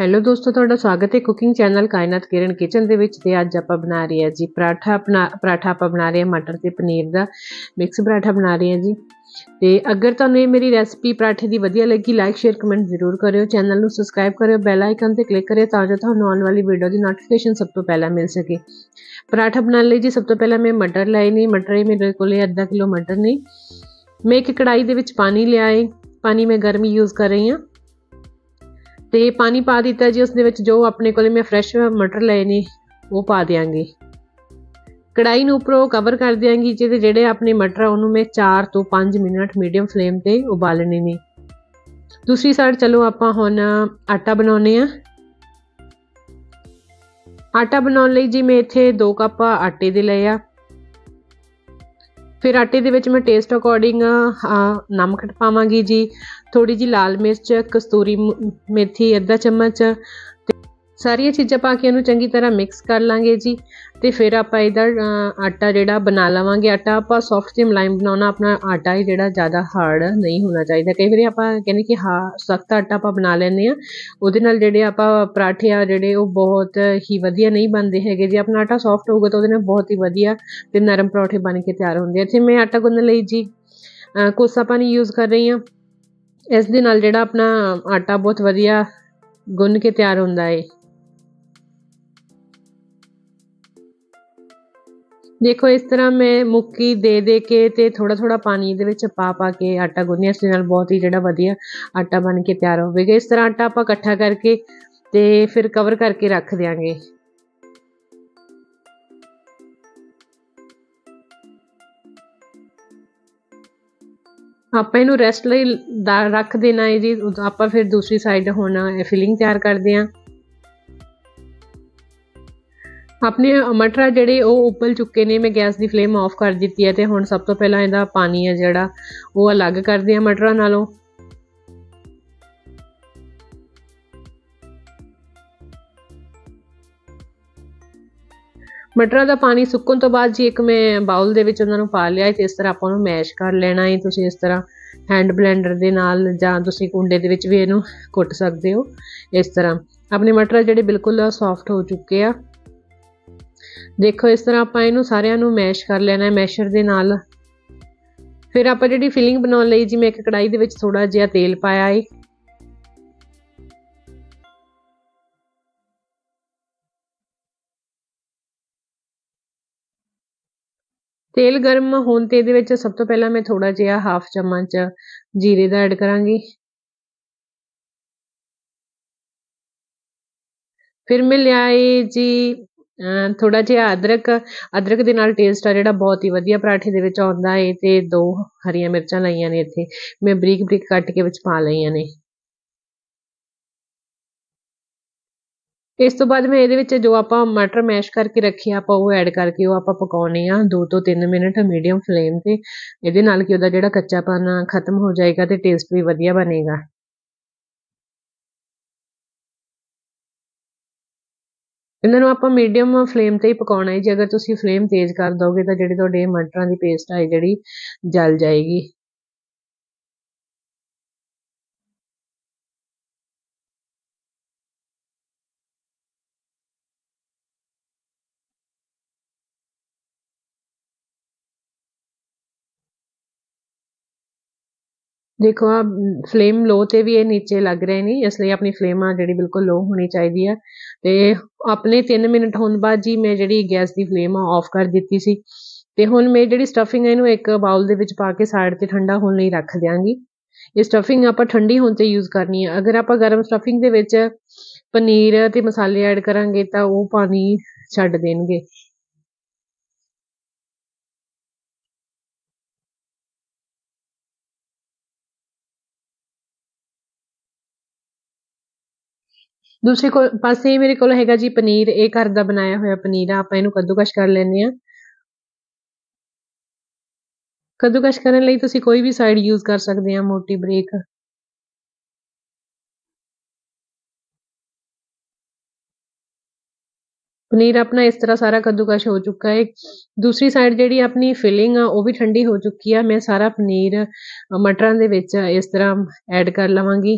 hello ਦੋਸਤੋ ਤੁਹਾਡਾ ਸਵਾਗਤ ਹੈ cooking channel Kainaat Kiran kitchen ਦੇ ਵਿੱਚ ਤੇ ਅੱਜ ਆਪਾਂ ਬਣਾ ਰਹੇ ਹਾਂ ਜੀ ਪਰਾਠਾ ਆਪਣਾ ਪਰਾਠਾ ਆਪਾਂ ਬਣਾ ਰਹੇ ਹਾਂ ਮਟਰ ਤੇ ਪਨੀਰ ਦਾ ਮਿਕਸ ਪਰਾਠਾ ਬਣਾ ਰਹੇ ਹਾਂ ਜੀ ਤੇ ਅਗਰ ਤੁਹਾਨੂੰ ਇਹ ਮੇਰੀ ਰੈਸਪੀ ਪਰਾਠੇ ਦੀ ਵਧੀਆ ਲੱਗੀ ਲਾਈਕ ਸ਼ੇਅਰ ਕਮੈਂਟ ਜ਼ਰੂਰ ਕਰਿਓ ਚੈਨਲ ਨੂੰ ਸਬਸਕ੍ਰਾਈਬ ਕਰਿਓ ਬੈਲ ਆਈਕਨ ਤੇ ਕਲਿੱਕ ਕਰਿਓ ਤਾਂ ਜੋ ਤੁਹਾਨੂੰ ਆਉਣ ਵਾਲੀ ਵੀਡੀਓ ਦੀ ਨੋਟੀਫਿਕੇਸ਼ਨ ਸਭ ਤੋਂ ਪਹਿਲਾਂ ਮਿਲ ਸਕੇ ਪਰਾਠਾ ਬਣਾ ਲਈ ਜੀ ਸਭ ਤੋਂ ਪਹਿਲਾਂ ਮੈਂ ਮਟਰ ਲਏ ਨੇ ਮਟਰ ਮੇਰੇ ਕੋਲੇ ਅੱਧਾ ਕਿਲੋ ਮਟਰ ਨੇ ਮੈਂ ਇੱਕ ਕੜਾਈ ਦੇ ਵਿੱਚ ਪਾਣੀ ਲਿਆ ਪਾਣੀ ਮੈਂ ਗਰਮੀ ਯੂਜ਼ ਕਰ ਰਹੀ ਹਾਂ ਤੇ ਪਾਣੀ ਪਾ ਦਿੱਤਾ ਜੀ ਉਸ ਦੇ ਵਿੱਚ ਜੋ ਆਪਣੇ ਕੋਲੇ ਮੈਂ ਫਰੈਸ਼ ਮਟਰ ਲਏ ਨੇ ਉਹ ਪਾ ਦਿਆਂਗੇ ਕੜਾਈ ਨੂੰ ਉਪਰੋਂ ਕਵਰ ਕਰ ਦਿਆਂਗੀ ਜਿਹਦੇ ਜਿਹੜੇ ਆਪਣੇ ਮਟਰ ਆ ਉਹਨੂੰ ਮੈਂ 4 ਤੋਂ 5 ਮਿੰਟ ਮੀਡੀਅਮ ਫਲੇਮ ਤੇ ਉਬਾਲਣੇ ਨੇ ਦੂਸਰੀ ਸਾਈਡ ਚਲੋ ਆਪਾਂ ਹੁਣ ਆਟਾ ਬਣਾਉਨੇ ਆ ਆਟਾ ਬਣਾਉਣ ਲਈ ਜੀ ਮੈਂ ਇੱਥੇ 2 ਕੱਪ ਆਟੇ ਦੇ ਲਏ ਆ ਫਿਰ ਆਟੇ ਦੇ ਵਿੱਚ ਮੈਂ ਟੇਸਟ ਅਕੋਰਡਿੰਗ ਨਮਕ ਪਾਵਾਂਗੀ ਜੀ ਥੋੜੀ ਜੀ ਲਾਲ ਮਿਰਚ ਕਸਤੂਰੀ ਮੇਥੀ ਅੱਧਾ ਚਮਚ ਸਾਰੀਆਂ ਚੀਜ਼ਾਂ ਪਾ ਕੇ ਇਹਨੂੰ ਚੰਗੀ ਤਰ੍ਹਾਂ ਮਿਕਸ ਕਰ ਲਾਂਗੇ ਜੀ ਤੇ ਫਿਰ ਆਪਾਂ ਇਹਦਾ ਆਟਾ ਜਿਹੜਾ ਬਣਾ ਲਵਾਂਗੇ ਆਟਾ ਆਪਾਂ ਸੌਫਟ ਤੇ ਮਲਾਈਮ ਬਣਾਉਣਾ ਆਪਣਾ ਆਟਾ ਹੀ ਜਿਹੜਾ ਜ਼ਿਆਦਾ ਹਾਰਡ ਨਹੀਂ ਹੋਣਾ ਚਾਹੀਦਾ ਕਈ ਵਾਰੀ ਆਪਾਂ ਕਹਿੰਦੇ ਕਿ ਹਾਂ ਸਖਤ ਆਟਾ ਆਪਾਂ ਬਣਾ ਲੈਂਦੇ ਆ ਉਹਦੇ ਨਾਲ ਜਿਹੜੇ ਆਪਾਂ ਪਰਾਠੇ ਆ ਜਿਹੜੇ ਉਹ ਬਹੁਤ ਹੀ ਵਧੀਆ ਨਹੀਂ ਬਣਦੇ ਹੈਗੇ ਜੇ ਆਪਣਾ ਆਟਾ ਸੌਫਟ ਹੋਊਗਾ ਤਾਂ ਉਹਦੇ ਨਾਲ ਬਹੁਤ ਹੀ ਵਧੀਆ ਤੇ ਨਰਮ ਪਰੌਠੇ ਬਣ ਕੇ ਤਿਆਰ ਹੁੰਦੇ ਆ ਇੱਥੇ ਮੈਂ ਆਟਾ ਗੁੰਨਣ ਲਈ ਜੀ ਕੋਸਾ ਪਾਣੀ ਯੂਜ਼ ਕਰ ਰਹੀ ਹਾਂ ਇਸ ਦੇ ਨਾਲ ਜਿਹੜਾ ਆਪਣਾ ਆਟਾ ਬਹੁਤ ਵਧੀਆ ਗੁੰਨ ਕੇ ਤਿਆਰ ਹੁੰਦਾ ਹੈ ਦੇਖੋ ਇਸ ਤਰ੍ਹਾਂ ਮੈਂ ਮੁੱਕੀ ਦੇ ਦੇ ਕੇ ਤੇ ਥੋੜਾ ਥੋੜਾ ਪਾਣੀ ਦੇ ਵਿੱਚ ਪਾ ਪਾ ਕੇ ਆਟਾ ਗੁੰਨਿਆ ਇਸ ਨਾਲ ਬਹੁਤ ਹੀ ਜਿਹੜਾ ਵਧੀਆ ਆਟਾ ਬਣ ਕੇ ਤਿਆਰ ਹੋਵੇਗਾ ਇਸ ਤਰ੍ਹਾਂ ਆਟਾ ਆਪਾਂ ਇਕੱਠਾ ਕਰਕੇ ਤੇ ਫਿਰ ਕਵਰ ਕਰਕੇ ਰੱਖ ਦਿਆਂਗੇ ਆਪਾਂ ਇਹਨੂੰ ਰੈਸਟ ਲਈ ਰੱਖ ਦੇਣਾ ਹੈ ਜੀ ਆਪਾਂ ਫਿਰ ਦੂਸਰੀ ਸਾਈਡ ਹੁਣ ਫਿਲਿੰਗ ਤਿਆਰ ਕਰਦੇ ਆਂ ਆਪਣੇ ਮਟਰਾ ਜਿਹੜੇ ਉਹ ਉਬਲ ਚੁੱਕੇ ਨੇ ਮੈਂ ਗੈਸ ਦੀ ਫਲੇਮ ਆਫ ਕਰ ਦਿੱਤੀ ਹੈ ਤੇ ਹੁਣ ਸਭ ਤੋਂ ਪਹਿਲਾਂ ਇਹਦਾ ਪਾਣੀ ਹੈ ਜਿਹੜਾ ਉਹ ਅਲੱਗ ਕਰਦੇ ਆਂ ਮਟਰਾਂ ਨਾਲੋਂ ਮਟਰ ਦਾ ਪਾਣੀ ਸੁੱਕਣ ਤੋਂ ਬਾਅਦ ਜੀ ਇੱਕ ਮੈਂ ਬਾਉਲ ਦੇ ਵਿੱਚ ਉਹਨਾਂ ਨੂੰ ਪਾ ਲਿਆ ਤੇ ਇਸ ਤਰ੍ਹਾਂ ਆਪਾਂ ਉਹਨੂੰ ਮੈਸ਼ ਕਰ ਲੈਣਾ ਹੈ ਤੁਸੀਂ ਇਸ ਤਰ੍ਹਾਂ ਹੈਂਡ ਬਲੈਂਡਰ ਦੇ ਨਾਲ ਜਾਂ ਤੁਸੀਂ ਕੁੰਡੇ ਦੇ ਵਿੱਚ ਵੀ ਇਹਨੂੰ ਕੁੱਟ ਸਕਦੇ ਹੋ ਇਸ ਤਰ੍ਹਾਂ ਆਪਣੇ ਮਟਰ ਜਿਹੜੇ ਬਿਲਕੁਲ ਸੌਫਟ ਹੋ ਚੁੱਕੇ ਆ ਦੇਖੋ ਇਸ ਤਰ੍ਹਾਂ ਆਪਾਂ ਇਹਨੂੰ ਸਾਰਿਆਂ ਨੂੰ ਮੈਸ਼ ਕਰ ਲੈਣਾ ਹੈ ਮੈਸ਼ਰ ਦੇ ਨਾਲ ਫਿਰ ਆਪਾਂ ਜਿਹੜੀ ਫਿਲਿੰਗ ਬਣਾਉਣ ਲਈ ਜੀ ਮੈਂ ਇੱਕ ਕੜਾਈ ਦੇ ਵਿੱਚ ਥੋੜਾ ਜਿਹਾ ਤੇਲ ਪਾਇਆ ਹੈ ਤੇਲ ਗਰਮ ਹੋਣ ਤੇ ਇਹਦੇ ਵਿੱਚ ਸਭ ਤੋਂ ਪਹਿਲਾਂ ਮੈਂ ਥੋੜਾ ਜਿਹਾ ਹਾਫ ਚਮਚ ਜੀਰੇ ਦਾ ਐਡ ਕਰਾਂਗੀ ਫਿਰ ਮੈਂ ਲਿਆਏ ਜੀ ਥੋੜਾ ਜਿਹਾ ਅਦਰਕ ਅਦਰਕ ਦੇ ਨਾਲ ਟੇਸਟ ਆ ਜਿਹੜਾ ਬਹੁਤ ਹੀ ਵਧੀਆ ਪਰਾਠੇ ਦੇ ਵਿੱਚ ਆਉਂਦਾ ਏ ਤੇ ਦੋ ਹਰੀਆਂ ਮਿਰਚਾਂ ਲਈਆਂ ਨੇ ਇੱਥੇ ਮੈਂ ਬਰੀਕ ਬਰੀਕ ਕੱਟ ਕੇ ਵਿੱਚ ਪਾ ਲਈਆਂ ਨੇ ਇਸ ਤੋਂ ਬਾਅਦ ਮੈਂ ਇਹਦੇ ਵਿੱਚ ਜੋ ਆਪਾਂ ਮਟਰ ਮੈਸ਼ ਕਰਕੇ ਰੱਖਿਆ ਆਪਾਂ ਉਹ ਐਡ ਕਰਕੇ ਉਹ ਆਪਾਂ ਪਕਾਉਣੇ ਆ 2 ਤੋਂ 3 ਮਿੰਟ ਮੀਡੀਅਮ ਫਲੇਮ ਤੇ ਇਹਦੇ ਨਾਲ ਕਿ ਉਹਦਾ ਜਿਹੜਾ ਕੱਚਾਪਨ ਖਤਮ ਹੋ ਜਾਏਗਾ ਤੇ ਟੇਸਟ ਵੀ ਵਧੀਆ ਬਣੇਗਾ ਇਹਨਾਂ ਨੂੰ ਆਪਾਂ ਮੀਡੀਅਮ ਫਲੇਮ ਤੇ ਹੀ ਪਕਾਉਣਾ ਹੈ ਜੇ ਅਗਰ ਤੁਸੀਂ ਫਲੇਮ ਤੇਜ਼ ਕਰ ਦੋਗੇ ਤਾਂ ਜਿਹੜੇ ਤੁਹਾਡੇ ਮਟਰਾਂ ਦੀ ਪੇਸਟ ਹੈ ਜਿਹੜੀ ਜਲ ਜਾਏਗੀ ਦੇਖੋ ਆ ਫਲੇਮ ਲੋ ਤੇ ਵੀ ਇਹ ਨੀਚੇ ਲੱਗ ਰਹੇ ਨਹੀਂ ਇਸ ਲਈ ਆਪਣੀ ਫਲੇਮ ਆ ਜਿਹੜੀ ਬਿਲਕੁਲ ਲੋ ਹੋਣੀ ਚਾਹੀਦੀ ਆ ਤੇ ਆਪਣੇ 3 ਮਿੰਟ ਹੋਣ ਬਾਅਦ ਜੀ ਮੈਂ ਜਿਹੜੀ ਗੈਸ ਦੀ ਫਲੇਮ ਆ ਆਫ ਕਰ ਦਿੱਤੀ ਸੀ ਤੇ ਹੁਣ ਮੈਂ ਜਿਹੜੀ ਸਟਫਿੰਗ ਹੈ ਇਹਨੂੰ ਇੱਕ ਬਾਉਲ ਦੇ ਵਿੱਚ ਪਾ ਕੇ ਸਾਈਡ ਤੇ ਠੰਡਾ ਹੋਣ ਲਈ ਰੱਖ ਦਿਆਂਗੀ ਇਹ ਸਟਫਿੰਗ ਆਪਾਂ ਠੰਡੀ ਹੋਣ ਤੇ ਯੂਜ਼ ਕਰਨੀ ਹੈ ਅਗਰ ਆਪਾਂ ਗਰਮ ਸਟਫਿੰਗ ਦੇ ਵਿੱਚ ਪਨੀਰ ਤੇ ਮਸਾਲੇ ਐਡ ਕਰਾਂਗੇ ਤਾਂ ਉਹ ਪਾਣੀ ਛੱਡ ਦੇਣਗੇ ਦੂਸਰੇ ਕੋਲ ਪਾਸੇ ਮੇਰੇ ਕੋਲ ਹੈਗਾ ਜੀ ਪਨੀਰ ਇਹ ਘਰ ਦਾ ਬਣਾਇਆ ਹੋਇਆ ਪਨੀਰ ਆ ਆਪਾਂ ਇਹਨੂੰ ਕੱਦੂਕਸ਼ ਕਰ ਲੈਨੇ ਆ ਕੱਦੂਕਸ਼ ਕਰਨ ਲਈ ਤੁਸੀਂ ਕੋਈ ਵੀ ਸਾਈਡ ਯੂਜ਼ ਕਰ ਸਕਦੇ ਆ ਮੋਟੀ ਬ੍ਰੇਕ ਪਨੀਰ ਆਪਣਾ ਇਸ ਤਰ੍ਹਾਂ ਸਾਰਾ ਕੱਦੂਕਸ਼ ਹੋ ਚੁੱਕਾ ਹੈ ਦੂਸਰੀ ਸਾਈਡ ਜਿਹੜੀ ਆਪਣੀ ਫਿਲਿੰਗ ਆ ਉਹ ਵੀ ਠੰਡੀ ਹੋ ਚੁੱਕੀ ਆ ਮੈਂ ਸਾਰਾ ਪਨੀਰ ਮਟਰਾਂ ਦੇ ਵਿੱਚ ਇਸ ਤਰ੍ਹਾਂ ਐਡ ਕਰ ਲਵਾਂਗੀ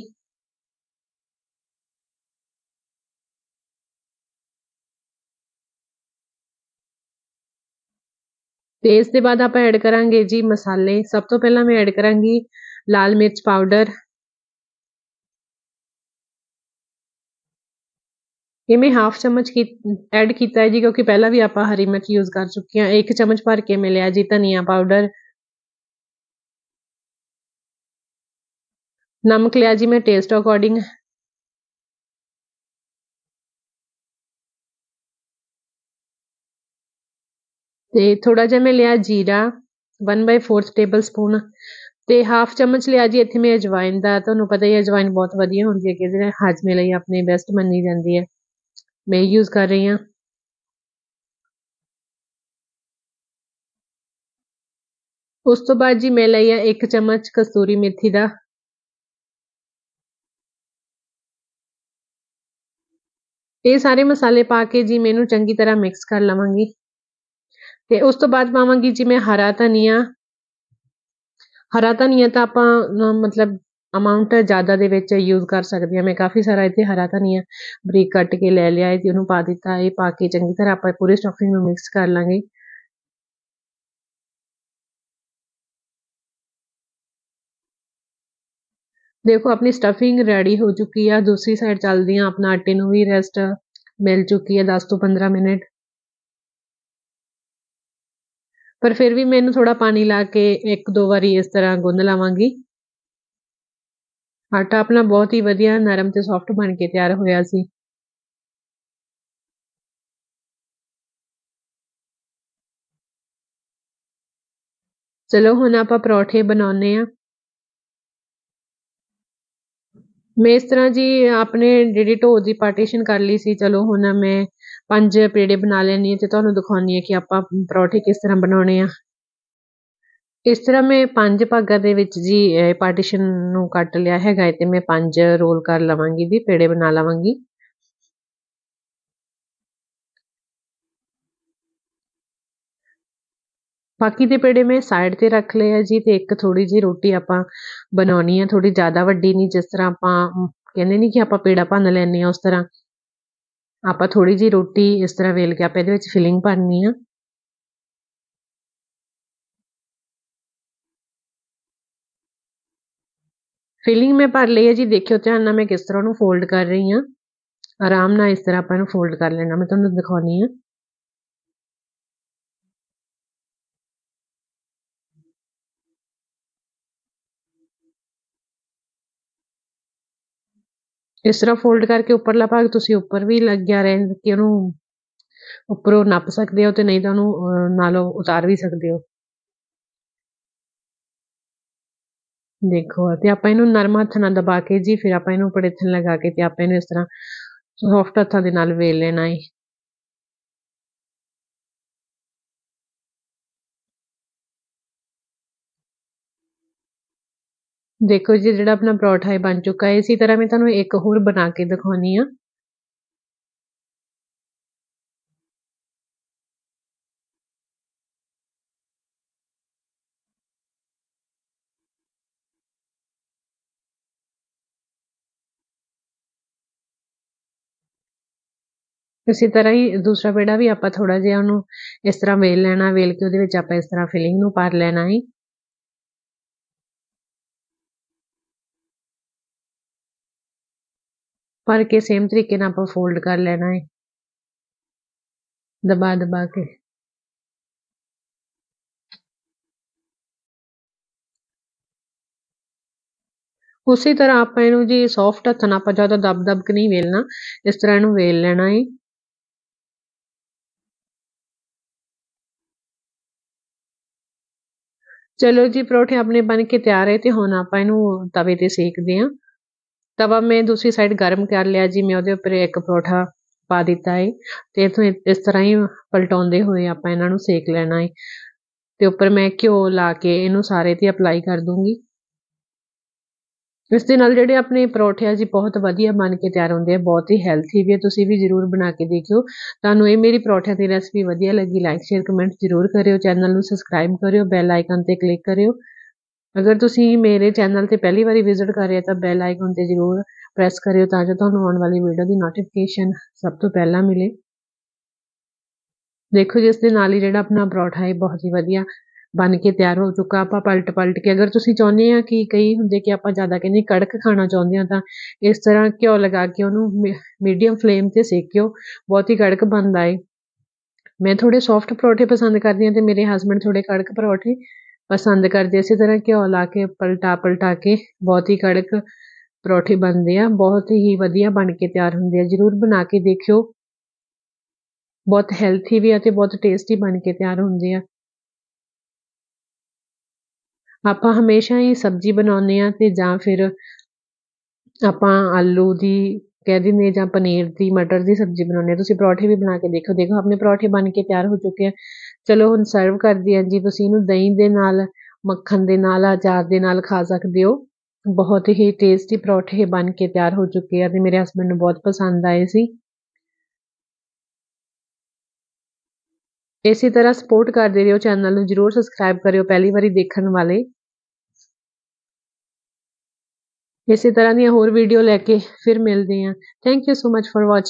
तो इस बाद आप ऐड करा जी मसाले सब तो पहला मैं ऐड करा लाल मिर्च पाउडर ये मैं हाफ चम्मच की ऐड किया है जी क्योंकि पहला भी आप हरी मिर्च यूज कर चुके हैं एक चम्मच भर के मैं लिया जी धनिया पाउडर नमक लिया जी मैं टेस्ट अकॉर्डिंग ਤੇ ਥੋੜਾ ਜਿਹਾ ਮੈਂ ਲਿਆ ਜੀਰਾ 1/4 ਟੇਬਲ ਸਪੂਨ ਤੇ ਹਾਫ ਚਮਚ ਲਿਆ ਜੀ ਇੱਥੇ ਮੈਂ ਅਜਵਾਇਨ ਦਾ ਤੁਹਾਨੂੰ ਪਤਾ ਹੀ ਅਜਵਾਇਨ ਬਹੁਤ ਵਧੀਆ ਹੁੰਦੀ ਹੈ ਕਿ ਜਿਹੜੇ ਨਾਲ ਹਾਜ਼ਮੇ ਲਈ ਆਪਣੇ ਬੈਸਟ ਮੰਨੀ ਜਾਂਦੀ ਹੈ ਮੈਂ ਯੂਜ਼ ਕਰ ਰਹੀ ਹਾਂ ਉਸ ਤੋਂ ਬਾਅਦ ਜੀ ਮੈਂ ਲਈ ਆ 1 ਚਮਚ ਕਸੂਰੀ ਮੇਥੀ ਦਾ ਇਹ ਸਾਰੇ ਮਸਾਲੇ ਪਾ ਕੇ ਜੀ ਮੈਨੂੰ ਚੰਗੀ ਤਰ੍ਹਾਂ ਮਿਕਸ ਕਰ ਲਵਾਂਗੀ ਤੇ ਉਸ ਤੋਂ ਬਾਅਦ ਪਾਵਾਂਗੀ ਜਿਵੇਂ ਹਰਾ ਧਨੀਆ ਹਰਾ ਧਨੀਆ ਤਾਂ ਆਪਾਂ ਮਤਲਬ ਅਮਾਉਂਟ ਜ਼ਿਆਦਾ ਦੇ ਵਿੱਚ ਯੂਜ਼ ਕਰ ਸਕਦੇ ਆ ਮੈਂ ਕਾਫੀ ਸਾਰਾ ਇੱਥੇ ਹਰਾ ਧਨੀਆ ਬਰੀਕ ਕੱਟ ਕੇ ਲੈ ਲਿਆ ਹੈ ਤੇ ਉਹਨੂੰ ਪਾ ਦਿੱਤਾ ਇਹ ਪਾ ਕੇ ਚੰਗੀ ਤਰ੍ਹਾਂ ਆਪਾਂ ਪੂਰੇ ਸਟਫਿੰਗ ਨੂੰ ਮਿਕਸ ਕਰ ਲਾਂਗੇ ਦੇਖੋ ਆਪਣੀ ਸਟਫਿੰਗ ਰੈਡੀ ਹੋ ਚੁੱਕੀ ਆ ਦੂਸਰੀ ਸਾਈਡ ਚੱਲਦੀ ਆ ਆਪਣਾ ਆਟੇ ਨੂੰ ਵੀ ਰੈਸਟ ਮਿਲ ਚੁੱਕੀ ਆ 10 ਤੋਂ 15 ਮਿੰਟ ਪਰ ਫਿਰ ਵੀ ਮੈਂ ਇਹਨੂੰ ਥੋੜਾ ਪਾਣੀ ਲਾ ਕੇ ਇੱਕ ਦੋ ਵਾਰੀ ਇਸ ਤਰ੍ਹਾਂ ਗੁੰਨ ਲਵਾਂਗੀ ਆਟਾ ਆਪਣਾ ਬਹੁਤ ਹੀ ਵਧੀਆ ਨਰਮ ਤੇ ਸੌਫਟ ਬਣ ਕੇ ਤਿਆਰ ਹੋਇਆ ਸੀ ਚਲੋ ਹੁਣ ਆਪਾਂ ਪਰੌਠੇ ਬਣਾਉਨੇ ਆ ਮੈਂ ਇਸ ਤਰ੍ਹਾਂ ਜੀ ਆਪਣੇ ਜਿਹੜੀ ਢੋ ਦੀ ਪਾਰਟੀਸ਼ਨ ਕਰ ਲਈ ਸੀ ਚਲੋ ਹੁਣ ਮੈਂ ਪੰਜ ਪੇੜੇ ਬਣਾ ਲੈਣੀ ਤੇ ਤੁਹਾਨੂੰ ਦਿਖਾਉਣੀ ਹੈ ਕਿ ਆਪਾਂ ਪਰੌਠੇ ਕਿਸ ਤਰ੍ਹਾਂ ਬਣਾਉਣੇ ਆ ਇਸ ਤਰ੍ਹਾਂ ਮੈਂ ਪੰਜ ਭਾਗਾਂ ਦੇ ਵਿੱਚ ਜੀ ਪਾਰਟੀਸ਼ਨ ਨੂੰ ਕੱਟ ਲਿਆ ਹੈਗਾ ਤੇ ਮੈਂ ਪੰਜ ਰੋਲ ਕਰ ਲਵਾਂਗੀ ਜੀ ਪੇੜੇ ਬਣਾ ਲਵਾਂਗੀ ਬਾਕੀ ਦੇ ਪੇੜੇ ਮੈਂ ਸਾਈਡ 'ਤੇ ਰੱਖ ਲਏ ਆ ਜੀ ਤੇ ਇੱਕ ਥੋੜੀ ਜੀ ਰੋਟੀ ਆਪਾਂ ਬਣਾਉਣੀ ਆ ਥੋੜੀ ਜ਼ਿਆਦਾ ਵੱਡੀ ਨਹੀਂ ਜਿਸ ਤਰ੍ਹਾਂ ਆਪਾਂ ਕਹਿੰਦੇ ਨਹੀਂ ਕਿ ਆਪਾਂ ਪੇੜਾ ਭੰਨ ਲੈਣੇ ਆ ਉਸ ਤਰ੍ਹਾਂ ਆਪਾਂ ਥੋੜੀ ਜੀ ਰੋਟੀ ਇਸ ਤਰ੍ਹਾਂ ਵੇਲ ਕੇ ਆਪਾਂ ਇਹਦੇ ਵਿੱਚ ਫਿਲਿੰਗ ਭਰਨੀ ਆ ਫਿਲਿੰਗ ਮੈਂ ਭਰ ਲਈ ਹੈ ਜੀ ਦੇਖਿਓ ਧਿਆਨ ਨਾਲ ਮੈਂ ਕਿਸ ਤਰ੍ਹਾਂ ਉਹਨੂੰ ਫੋਲਡ ਕਰ ਰਹੀ ਆ ਆਰਾਮ ਨਾਲ ਇਸ ਤਰ੍ਹਾਂ ਆਪਾਂ ਇਹਨੂੰ ਫੋਲਡ ਕਰ ਲੈਣਾ ਮੈਂ ਤੁਹਾਨੂੰ ਦਿਖਾਉਣੀ ਆ ਇਸ ਤਰ੍ਹਾਂ ਫੋਲਡ ਕਰਕੇ ਉੱਪਰਲਾ ਭਾਗ ਤੁਸੀਂ ਉੱਪਰ ਵੀ ਲੱਗਿਆ ਰਹਿਣ ਕਿ ਉਹਨੂੰ ਉੱਪਰੋਂ ਨੱਪ ਸਕਦੇ ਹੋ ਤੇ ਨਹੀਂ ਤਾਂ ਉਹਨੂੰ ਨਾਲੋਂ ਉਤਾਰ ਵੀ ਸਕਦੇ ਹੋ ਦੇਖੋ ਤੇ ਆਪਾਂ ਇਹਨੂੰ ਨਰਮ ਹੱਥ ਨਾਲ ਦਬਾ ਕੇ ਜੀ ਫਿਰ ਆਪਾਂ ਇਹਨੂੰ ਪੜੇਥਣ ਲਗਾ ਕੇ ਤੇ ਆਪਾਂ ਇਹਨੂੰ ਇਸ ਤਰ੍ਹਾਂ ਸੌਫਟ ਹੱਥਾਂ ਦੇ ਨਾਲ ਵੇਲ ਲੈਣਾ ਹੈ ਦੇਖੋ ਜੀ ਜਿਹੜਾ ਆਪਣਾ ਪਰੌਠਾ ਹੈ ਬਣ ਚੁੱਕਾ ਹੈ ਇਸੇ ਤਰ੍ਹਾਂ ਮੈਂ ਤੁਹਾਨੂੰ ਇੱਕ ਹੋਰ ਬਣਾ ਕੇ ਦਿਖਾਉਣੀ ਆ ਇਸੇ ਤਰ੍ਹਾਂ ਹੀ ਦੂਸਰਾ ਪੇੜਾ ਵੀ ਆਪਾਂ ਥੋੜਾ ਜਿਹਾ ਉਹਨੂੰ ਇਸ ਤਰ੍ਹਾਂ ਵੇਲ ਲੈਣਾ ਵੇਲ ਕੇ ਉਹਦੇ ਵਿੱਚ ਆਪਾਂ ਇਸ ਤਰ੍ਹਾਂ ਫਿਲਿੰਗ ਨੂੰ ਪਾ ਲੈਣਾ ਹੈ ਭਰ ਕੇ ਸੇਮ ਤਰੀਕੇ ਨਾਲ ਆਪਾਂ ਫੋਲਡ ਕਰ ਲੈਣਾ ਹੈ ਦਬਾ ਦਬਾ ਕੇ ਉਸੇ ਤਰ੍ਹਾਂ ਆਪਾਂ ਇਹਨੂੰ ਜੀ ਸੌਫਟ ਹੱਥ ਨਾਲ ਆਪਾਂ ਜ਼ਿਆਦਾ ਦਬ ਦਬ ਕੇ ਨਹੀਂ ਵੇਲਣਾ ਇਸ ਤਰ੍ਹਾਂ ਇਹਨੂੰ ਵੇਲ ਲੈਣਾ ਹੈ ਚਲੋ ਜੀ ਪਰੌਠੇ ਆਪਣੇ ਬਣ ਕੇ ਤਿਆਰ ਹੈ ਤੇ ਹੁਣ ਆਪਾਂ ਇਹਨੂੰ ਤਵੇ ਤੇ ਸੇਕਦੇ ਆਂ ਤਵਾ ਮੈਂ ਦੂਸਰੀ ਸਾਈਡ ਗਰਮ ਕਰ ਲਿਆ ਜੀ ਮੈਂ ਉਹਦੇ ਉੱਪਰ ਇੱਕ ਪਰੌਠਾ ਪਾ ਦਿੱਤਾ ਹੈ ਤੇ ਇਥੋਂ ਇਸ ਤਰ੍ਹਾਂ ਹੀ ਪਲਟਾਉਂਦੇ ਹੋਏ ਆਪਾਂ ਇਹਨਾਂ ਨੂੰ ਸੇਕ ਲੈਣਾ ਹੈ ਤੇ ਉੱਪਰ ਮੈਂ ਘਿਓ ਲਾ ਕੇ ਇਹਨੂੰ ਸਾਰੇ ਤੇ ਅਪਲਾਈ ਕਰ ਦੂੰਗੀ ਇਸ ਦੇ ਨਾਲ ਜਿਹੜੇ ਆਪਣੇ ਪਰੌਠੇ ਆ ਜੀ ਬਹੁਤ ਵਧੀਆ ਬਣ ਕੇ ਤਿਆਰ ਹੁੰਦੇ ਆ ਬਹੁਤ ਹੀ ਹੈਲਥੀ ਵੀ ਆ ਤੁਸੀਂ ਵੀ ਜਰੂਰ ਬਣਾ ਕੇ ਦੇਖਿਓ ਤੁਹਾਨੂੰ ਇਹ ਮੇਰੀ ਪਰੌਠਿਆਂ ਦੀ ਰੈਸਪੀ ਵਧੀਆ ਲੱਗੀ ਲਾਈਕ ਸ਼ੇਅਰ ਕਮੈਂਟ ਜਰੂਰ ਕਰਿਓ ਚੈਨਲ ਨੂੰ ਸਬਸਕ੍ਰਾਈਬ ਕਰਿਓ ਬੈਲ ਆਈਕਨ ਤੇ ਕਲਿੱਕ ਕਰਿਓ ਅਗਰ ਤੁਸੀਂ ਮੇਰੇ ਚੈਨਲ 'ਤੇ ਪਹਿਲੀ ਵਾਰੀ ਵਿਜ਼ਿਟ ਕਰ ਰਹੇ ਹੋ ਤਾਂ ਬੈਲ ਆਈਕਨ 'ਤੇ ਜ਼ਰੂਰ ਪ੍ਰੈਸ ਕਰਿਓ ਤਾਂ ਜੋ ਤੁਹਾਨੂੰ ਆਉਣ ਵਾਲੀ ਵੀਡੀਓ ਦੀ ਨੋਟੀਫਿਕੇਸ਼ਨ ਸਭ ਤੋਂ ਪਹਿਲਾਂ ਮਿਲੇ ਦੇਖੋ ਜਿਸ ਦੇ ਨਾਲ ਹੀ ਜਿਹੜਾ ਆਪਣਾ ਪਰੌਠਾ ਹੈ ਬਹੁਤ ਹੀ ਵਧੀਆ ਬਣ ਕੇ ਤਿਆਰ ਹੋ ਚੁੱਕਾ ਆਪਾਂ ਪਲਟ ਪਲਟ ਕੇ ਅਗਰ ਤੁਸੀਂ ਚਾਹੁੰਦੇ ਆ ਕਿ ਕਈ ਹੁੰਦੇ ਕਿ ਆਪਾਂ ਜ਼ਿਆਦਾ ਕਹਿੰਦੇ ਕੜਕ ਖਾਣਾ ਚਾਹੁੰਦੇ ਆ ਤਾਂ ਇਸ ਤਰ੍ਹਾਂ ਘਿਓ ਲਗਾ ਕੇ ਉਹਨੂੰ ਮੀਡੀਅਮ ਫਲੇਮ ਤੇ ਸੇਕਿਓ ਬਹੁਤ ਹੀ ਕੜਕ ਬਣਦਾ ਏ ਮੈਂ ਥੋੜੇ ਸੌਫਟ ਪਰੌਠੇ ਪਸੰਦ ਕਰਦੀ ਆ ਤੇ ਮੇਰੇ ਹਸਬੰਡ ਥੋੜੇ ਕੜਕ ਪਰੌਠੇ पसंद करते इसी तरह घ्यो ला के पलटा पलटा के बहुत ही कड़क परौठे बनते हैं बहुत ही वधिया बन के तैयार होंगे जरूर बना के देखियो बहुत हेल्थी भी है बहुत टेस्टी बन के तैयार होंगे आप हमेशा ही सब्जी बनाने तो या फिर आप आलू की कह दें पनीर की मटर की सब्जी बनाने तुम परौठे भी बना के देखो देखो अपने परौठे बन के तैयार हो चुके हैं ਚਲੋ ਹੁਣ ਸਰਵ ਕਰਦੀ ਹਾਂ ਜੀ ਤੁਸੀਂ ਇਹਨੂੰ ਦਹੀਂ ਦੇ ਨਾਲ ਮੱਖਣ ਦੇ ਨਾਲ ਆਚਾਰ ਦੇ ਨਾਲ ਖਾ ਸਕਦੇ ਹੋ ਬਹੁਤ ਹੀ ਟੇਸਟੀ ਪਰੌਠੇ ਬਣ ਕੇ ਤਿਆਰ ਹੋ ਚੁੱਕੇ ਆ ਤੇ ਮੇਰੇ ਹਸਬੰਦ ਨੂੰ ਬਹੁਤ ਪਸੰਦ ਆਏ ਸੀ ਇਸੇ ਤਰ੍ਹਾਂ ਸਪੋਰਟ ਕਰਦੇ ਰਹੋ ਚੈਨਲ ਨੂੰ ਜਰੂਰ ਸਬਸਕ੍ਰਾਈਬ ਕਰਿਓ ਪਹਿਲੀ ਵਾਰੀ ਦੇਖਣ ਵਾਲੇ ਇਸੇ ਤਰ੍ਹਾਂ ਦੀਆਂ ਹੋਰ ਵੀਡੀਓ ਲੈ ਕੇ ਫਿਰ ਮਿਲਦੇ ਹਾਂ thank you so much for watching